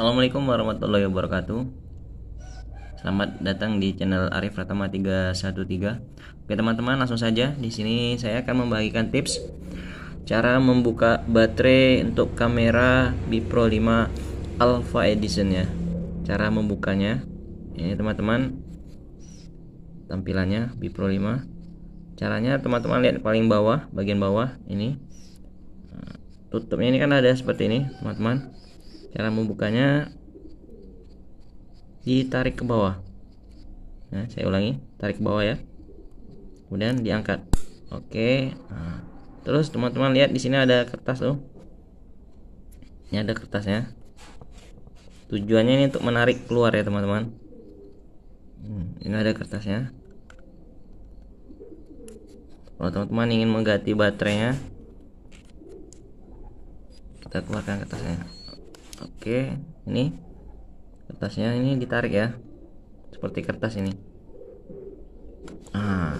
Assalamualaikum warahmatullahi wabarakatuh Selamat datang di channel Arif Ratama 313 Oke teman-teman langsung saja di sini saya akan membagikan tips Cara membuka baterai untuk kamera Bipro 5 Alpha Edition ya Cara membukanya Ini teman-teman Tampilannya Bipro 5 Caranya teman-teman lihat paling bawah Bagian bawah ini nah, Tutupnya ini kan ada seperti ini teman-teman cara membukanya ditarik ke bawah nah saya ulangi tarik ke bawah ya kemudian diangkat oke nah, terus teman-teman lihat di sini ada kertas tuh ini ada kertasnya tujuannya ini untuk menarik keluar ya teman-teman hmm, ini ada kertasnya kalau teman-teman ingin mengganti baterainya kita keluarkan kertasnya oke ini kertasnya ini ditarik ya seperti kertas ini ah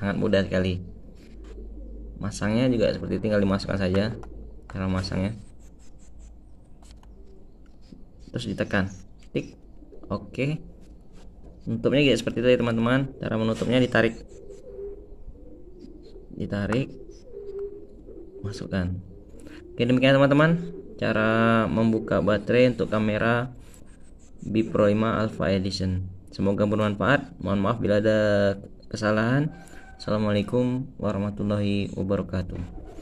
sangat mudah sekali masangnya juga seperti tinggal dimasukkan saja cara masangnya terus ditekan tik oke tutupnya kayak seperti itu ya teman-teman cara menutupnya ditarik ditarik masukkan oke demikian teman-teman cara membuka baterai untuk kamera Biproima Alpha Edition. Semoga bermanfaat. Mohon maaf bila ada kesalahan. Assalamualaikum warahmatullahi wabarakatuh.